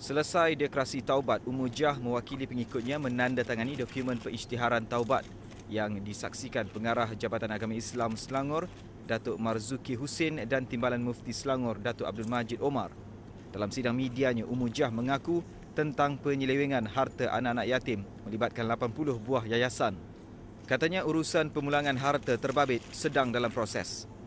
Selesai dekrasi taubat, Umu Jah mewakili pengikutnya menandatangani dokumen perisytiharan taubat yang disaksikan pengarah Jabatan Agama Islam Selangor, Datuk Marzuki Husin dan Timbalan Mufti Selangor, Datuk Abdul Majid Omar. Dalam sidang medianya, Umu Jah mengaku tentang penyelewengan harta anak-anak yatim melibatkan 80 buah yayasan. Katanya urusan pemulangan harta terbabit sedang dalam proses.